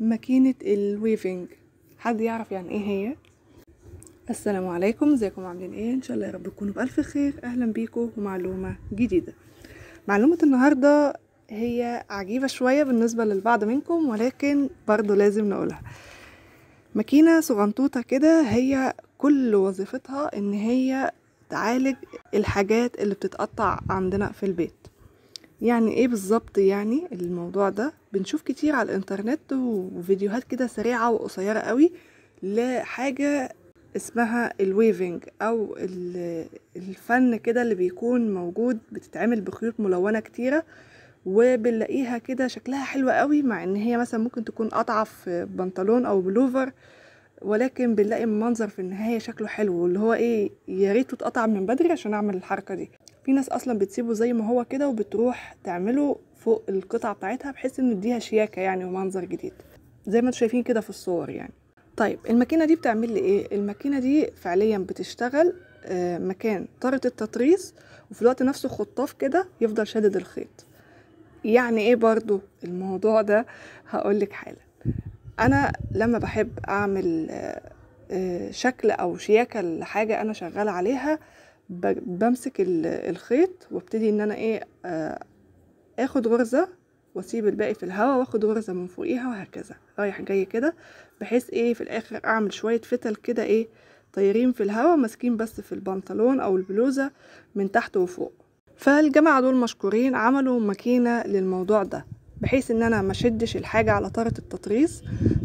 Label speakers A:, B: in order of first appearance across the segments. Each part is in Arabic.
A: ماكينة الويفينج حد يعرف يعني ايه هي السلام عليكم ازيكم عاملين ايه ان شاء الله يا رب تكونوا بالف خير اهلا بيكم ومعلومه جديده معلومه النهارده هي عجيبه شويه بالنسبه للبعض منكم ولكن برضو لازم نقولها ماكينه صغنطوطه كده هي كل وظيفتها ان هي تعالج الحاجات اللي بتتقطع عندنا في البيت يعني ايه بالظبط يعني الموضوع ده بنشوف كتير على الانترنت وفيديوهات كده سريعة وقصيرة قوي لحاجة اسمها الويفنج او الفن كده اللي بيكون موجود بتتعمل بخيوط ملونة كتيرة وبنلاقيها كده شكلها حلو قوي مع ان هي مثلا ممكن تكون قطعة في بنطلون او بلوفر ولكن بنلاقي المنظر في النهايه شكله حلو واللي هو ايه يا ريت اتقطع من بدري عشان اعمل الحركه دي في ناس اصلا بتسيبه زي ما هو كده وبتروح تعمله فوق القطعه بتاعتها بحيث انه يديها شياكه يعني ومنظر جديد زي ما انتم شايفين كده في الصور يعني طيب الماكينه دي بتعمل لي ايه الماكينه دي فعليا بتشتغل آه، مكان طاره التطريز وفي الوقت نفسه خطاف كده يفضل شادد الخيط يعني ايه برضو الموضوع ده هقولك حالا انا لما بحب اعمل آه، آه، شكل او شياكه لحاجه انا شغاله عليها بمسك الخيط وابتدي ان انا ايه اخد غرزة واسيب الباقي في الهواء واخد غرزة من فوقيها وهكذا رايح جاي كده بحيث ايه في الاخر اعمل شوية فتل كده ايه طايرين في الهواء ماسكين بس في البنطلون او البلوزة من تحت وفوق فالجماعة دول مشكورين عملوا ماكينة للموضوع ده بحيث ان انا مشدش الحاجة على طارة التطريز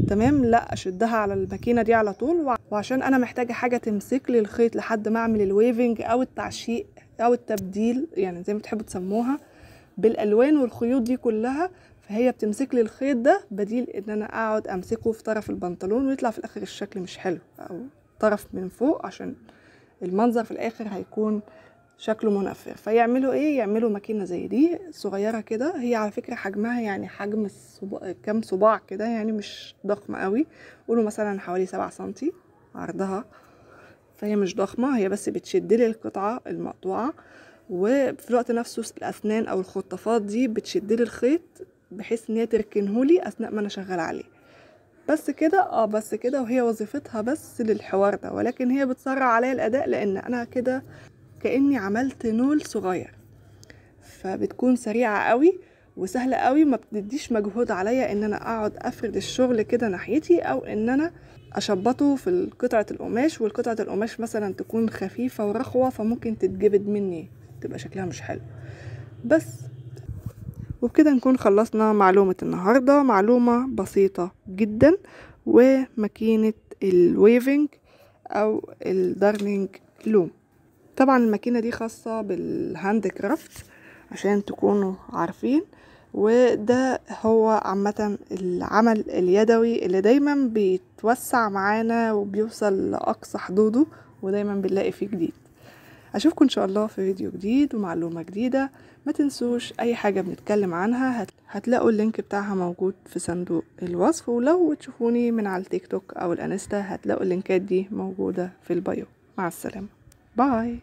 A: تمام لا اشدها على الماكينة دي على طول وعشان انا محتاجة حاجة تمسك لي الخيط لحد ما اعمل الويفنج او التعشيق او التبديل يعني زي ما بتحبوا تسموها بالالوان والخيوط دي كلها فهي بتمسك لي الخيط ده بديل ان انا اقعد امسكه في طرف البنطلون ويطلع في الاخر الشكل مش حلو او طرف من فوق عشان المنظر في الاخر هيكون شكله منفر فيعملوا ايه يعملوا ماكينه زي دي صغيره كده هي على فكره حجمها يعني حجم الصباع كام صباع كده يعني مش ضخمه قوي قولوا مثلا حوالي سبعة سنتي عرضها فهي مش ضخمه هي بس بتشد لي القطعه المقطوعه وفي الوقت نفسه الاسنان او الخطافات دي بتشد لي الخيط بحيث ان هي تركنهولي اثناء ما انا شغاله عليه بس كده اه بس كده وهي وظيفتها بس للحوار ده ولكن هي بتسرع عليا الاداء لان انا كده كاني عملت نول صغير فبتكون سريعه قوي وسهله قوي ما بتديش مجهود عليا ان انا اقعد افرد الشغل كده ناحيتي او ان انا اشبطه في قطعه القماش والقطعه القماش مثلا تكون خفيفه ورخوه فممكن تتجبد مني تبقى شكلها مش حلو بس وبكده نكون خلصنا معلومة النهاردة معلومة بسيطة جدا وماكينة الويفنج أو الدارنينج لوم طبعا الماكينة دي خاصة بالهاند كرافت عشان تكونوا عارفين وده هو عامة العمل اليدوي اللي دايما بيتوسع معانا وبيوصل لأقصى حدوده ودايما بنلاقي فيه جديد اشوفكم ان شاء الله في فيديو جديد ومعلومه جديده ما تنسوش اي حاجه بنتكلم عنها هتلاقوا اللينك بتاعها موجود في صندوق الوصف ولو تشوفوني من على التيك توك او الانستا هتلاقوا اللينكات دي موجوده في البايو مع السلامه باي